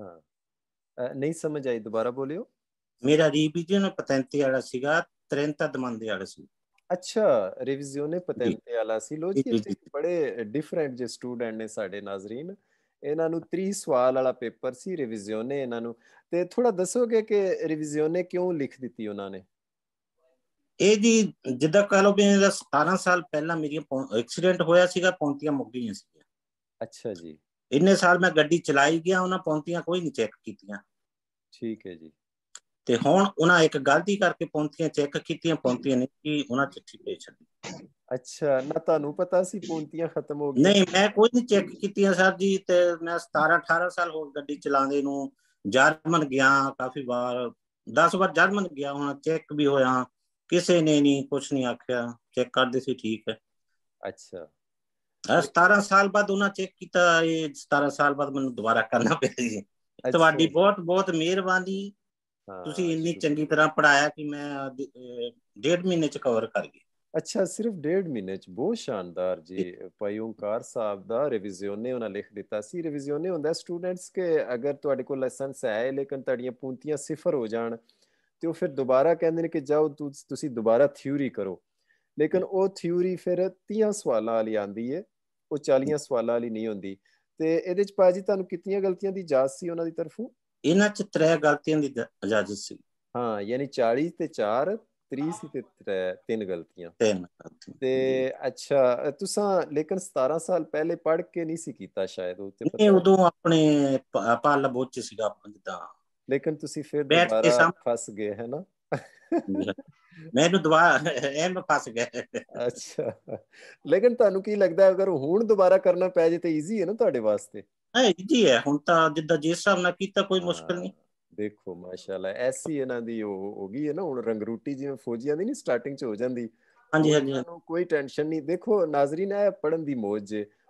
ਹਾਂ ਨਹੀਂ ਸਮਝ ਆਈ ਦੁਬਾਰਾ ਬੋਲਿਓ ਮੇਰਾ ਰਿਵੀਜ਼ਨ ਪਤੈਂਤੀ ਵਾਲਾ ਸੀਗਾ 30 ਦਮੰਦੇ ਵਾਲਾ ਸੀ ਅੱਛਾ ਰਿਵੀਜ਼ਨ ਨੇ ਪਤੈਂਤੇ ਵਾਲਾ ਸੀ ਲੋ ਜੀ ਬੜੇ ਡਿਫਰੈਂਟ ਜੇ ਸਟੂਡੈਂਟ ਨੇ ਸਾਡੇ ਨਾਜ਼ਰੀਨ ਇਹਨਾਂ ਨੂੰ 30 ਸਵਾਲ ਵਾਲਾ ਪੇਪਰ ਸੀ ਰਿਵੀਜ਼ਨ ਨੇ ਇਹਨਾਂ ਨੂੰ ਤੇ ਥੋੜਾ ਦੱਸੋਗੇ ਕਿ ਰਿਵੀਜ਼ਨ ਨੇ ਕਿਉਂ ਲਿਖ ਦਿੱਤੀ ਉਹਨਾਂ ਨੇ ਇਹ ਜੀ ਜਿੱਦਾਂ ਕਹ ਲੋ ਵੀ 17 ਸਾਲ ਪਹਿਲਾਂ ਮੇਰੀ ਐਕਸੀਡੈਂਟ ਹੋਇਆ ਸੀਗਾ ਪੌਂਤੀਆਂ ਮੁੱਕ ਗਈਆਂ ਸੀ ਅੱਛਾ ਜੀ ਇੰਨੇ ਸਾਲ ਮੈਂ ਗੱਡੀ ਚਲਾਈ ਗਿਆ ਉਹਨਾਂ ਪੌਂਤੀਆਂ ਕੋਈ ਨਹੀਂ ਚੈੱਕ ਕੀਤੀਆਂ ਠੀਕ ਹੈ ਜੀ ਤੇ ਹੁਣ ਉਹਨਾਂ ਇੱਕ ਗਲਤੀ ਕਰਕੇ ਪੌਂਤੀਆਂ ਚੈੱਕ ਕੀਤੀਆਂ ਪੌਂਤੀਆਂ ਨਹੀਂ ਕਿ ਉਹਨਾਂ ਚਿੱਠੀ ਭੇਜ ਛੱਡੀ ਅੱਛਾ ਨਾ ਤੁਹਾਨੂੰ ਪਤਾ ਸੀ ਪੌਂਤੀਆਂ ਖਤਮ ਹੋ ਗਈ ਨਹੀਂ ਮੈਂ ਕੋਈ ਨਹੀਂ ਚੈੱਕ ਕੀਤੀਆਂ ਸਰ ਜੀ ਤੇ ਮੈਂ 17 18 ਸਾਲ ਹੋ ਗੱਡੀ ਚਲਾਉਂਦੇ ਨੂੰ ਜਰਮਨ ਗਿਆ ਕਾਫੀ ਵਾਰ 10 ਵਾਰ ਜਰਮਨ ਗਿਆ ਹੁਣ ਚੈੱਕ ਵੀ ਹੋਇਆ ਕਿਸੇ ਨੇ ਨਹੀਂ ਕੁਝ ਨਹੀਂ ਆਖਿਆ ਚੈੱਕ ਕਰਦੇ ਸੀ ਠੀਕ ਹੈ ਅੱਛਾ 17 ਸਾਲ ਬਾਅਦ ਉਹਨਾਂ ਚੈੱਕ ਕੀਤਾ ਇਹ 17 ਸਾਲ ਬਾਅਦ ਮੈਨੂੰ ਦੁਬਾਰਾ ਕਰਨਾ ਪਿਆ ਜੀ ਤੁਹਾਡੀ ਬਹੁਤ ਬਹੁਤ ਮਿਹਰਬਾਨੀ ਤੁਸੀਂ ਇੰਨੀ ਚੰਗੀ ਤਰ੍ਹਾਂ ਪੜਾਇਆ ਕਿ ਮੈਂ ਡੇਢ ਮਹੀਨੇ ਚ ਕਵਰ ਕਰ ਗਿਆ ਅੱਛਾ ਸਿਰਫ ਡੇਢ ਮਹੀਨੇ ਚ ਬਹੁਤ ਸ਼ਾਨਦਾਰ ਜੀ ਭਾਈ ਓਮਕਾਰ ਸਾਹਿਬ ਦਾ ਰਿਵੀਜ਼ਿਓਨੇ ਉਹਨਾਂ ਲਿਖ ਦਿੱਤਾ ਸੀ ਰਿਵੀਜ਼ਿਓਨੇ ਹੁੰਦਾ ਸਟੂਡੈਂਟਸ ਕੇ ਅਗਰ ਤੁਹਾਡੇ ਕੋਲ ਲਾਇਸੈਂਸ ਹੈ ਲੇਕਿਨ ਤੁਹਾਡੀਆਂ ਪੂੰਤੀਆਂ ਸਿਫਰ ਹੋ ਜਾਣ ਤੇ ਉਹ ਫਿਰ ਦੁਬਾਰਾ ਕਹਿੰਦੇ ਨੇ ਕਿ ਜਾਓ ਤੁਸੀਂ ਦੁਬਾਰਾ ਥਿਊਰੀ ਕਰੋ ਲੇਕਿਨ ਉਹ ਥਿਊਰੀ ਫਿਰ 30 ਸਵਾਲਾਂ ਵਾਲੀ ਆਂਦੀ ਹੈ ਉਹ 40 ਸਵਾਲਾਂ ਵਾਲੀ ਨਹੀਂ ਹੁੰਦੀ ਤੇ ਇਹਦੇ ਚ ਪਾਜੀ ਤੁਹਾਨੂੰ ਕਿੰਨੀਆਂ ਗਲਤੀਆਂ ਦੀ ਇਜਾਜ਼ਤ ਸੀ ਉਹਨਾਂ ਦੀ ਤਰਫੋਂ ਇਹਨਾਂ ਚ ਤਰੇ ਗਲਤੀਆਂ ਦੀ ਇਜਾਜ਼ਤ ਸੀ ਹਾਂ ਯਾਨੀ 40 ਤੇ 4 30 ਤੇ 3 ਤਿੰਨ ਗਲਤੀਆਂ ਤੇ ਅੱਛਾ ਤੁਸੀਂ ਲੇਕਿਨ 17 ਸਾਲ ਪਹਿਲੇ ਪੜ ਕੇ ਨਹੀਂ ਸੀ ਕੀਤਾ ਸ਼ਾਇਦ ਉਹ ਤੇ ਨਹੀਂ ਉਦੋਂ ਆਪਣੇ ਪਾਲ ਬੋਚ ਸੀਗਾ ਜਿੱਦਾਂ ਲੇਕਿਨ ਤੁਸੀਂ ਫਿਰ ਦੁਬਾਰਾ ਫਸ ਗਏ ਹੈ ਨਾ ਮੈਨੂੰ ਦੁਬਾਰਾ ਦੁਆ ਇਹਨੂੰ ਫਸ ਗਿਆ ਅੱਛਾ ਲੇਕਿਨ ਤੁਹਾਨੂੰ ਕੀ ਲੱਗਦਾ ਅਗਰ ਹੁਣ ਦੁਬਾਰਾ ਕਰਨਾ ਪੈ ਜੇ ਤੇ ਈਜ਼ੀ ਹੈ ਨਾ ਤੁਹਾਡੇ ਵਾਸਤੇ ਹਾਂ ਈਜ਼ੀ ਹੈ ਹੁਣ ਤਾਂ ਜਿੱਦਾਂ ਜਿਸ ਹਿਸਾਬ ਨਾਲ ਕੀਤਾ ਕੋਈ ਮੁਸ਼ਕਲ ਨਹੀਂ ਦੇਖੋ ਮਾਸ਼ਾਅੱਲਾ ਐਸੀ ਇਹਨਾਂ ਦੀ ਉਹ ਹੋ ਗਈ ਹੈ ਨਾ ਹੁਣ ਰੰਗਰੂਟੀ ਜਿਵੇਂ ਫੌਜੀਆਂ ਦੀ ਨਹੀਂ ਸਟਾਰਟਿੰਗ ਚ ਹੋ ਜਾਂਦੀ ਹਾਂਜੀ ਹਾਂਜੀ ਕੋਈ ਟੈਨਸ਼ਨ ਨਹੀਂ ਦੇਖੋ ਨਾਜ਼ਰੀਨ ਆ ਪੜਨ ਦੀ ਮੋਜ ਜੇ